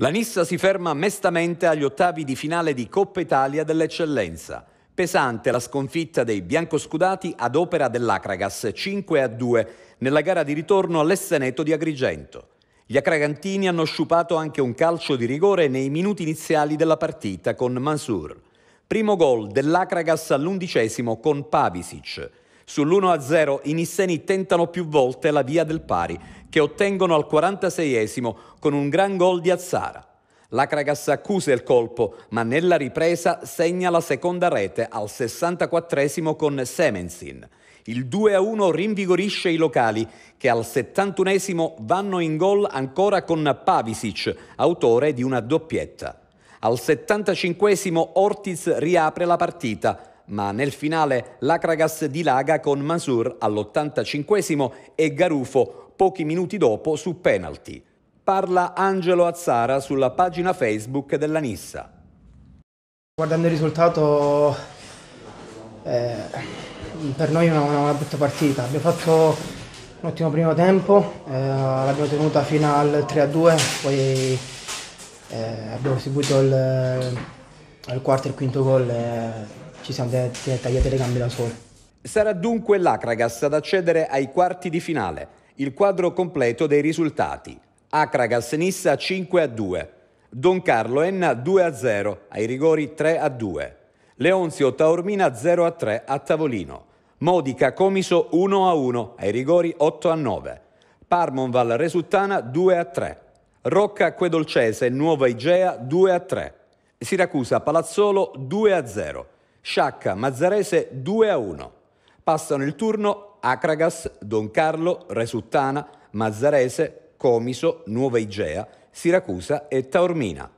La Nissa si ferma mestamente agli ottavi di finale di Coppa Italia dell'Eccellenza. Pesante la sconfitta dei biancoscudati ad opera dell'Acragas 5 a 2 nella gara di ritorno all'Esseneto di Agrigento. Gli acragantini hanno sciupato anche un calcio di rigore nei minuti iniziali della partita con Mansur. Primo gol dell'Acragas all'undicesimo con Pavisic. Sull'1-0 i nisseni tentano più volte la via del pari, che ottengono al 46esimo con un gran gol di Azzara. L'Acragas accusa il colpo, ma nella ripresa segna la seconda rete al 64esimo con Semensin. Il 2-1 rinvigorisce i locali che al 71esimo vanno in gol ancora con Pavisic, autore di una doppietta. Al 75esimo Ortiz riapre la partita, ma nel finale l'Akragas dilaga con Masur all'85 esimo e Garufo pochi minuti dopo su penalty. Parla Angelo Azzara sulla pagina Facebook della Nissa. Guardando il risultato, eh, per noi è una, una, brutta partita. Abbiamo fatto un ottimo primo tempo, eh, l'abbiamo tenuta fino al 3-2, poi eh, abbiamo seguito il, il quarto e il quinto gol eh, ci siamo tagliate le gambe da sole. Sarà dunque l'Acragas ad accedere ai quarti di finale. Il quadro completo dei risultati. Acragas Nissa 5 a 2. Don Carlo Enna 2 a 0, ai rigori 3 a 2. Leonzio Taormina 0 a 3 a tavolino. Modica Comiso 1 a 1, ai rigori 8 a 9. Parmonval Resultana 2 a 3. Rocca Quedolcese Nuova Igea 2 a 3. Siracusa Palazzolo 2 a 0. Sciacca Mazzarese 2 a 1. Passano il turno Acragas, Don Carlo, Resuttana, Mazzarese, Comiso, Nuova Igea, Siracusa e Taormina.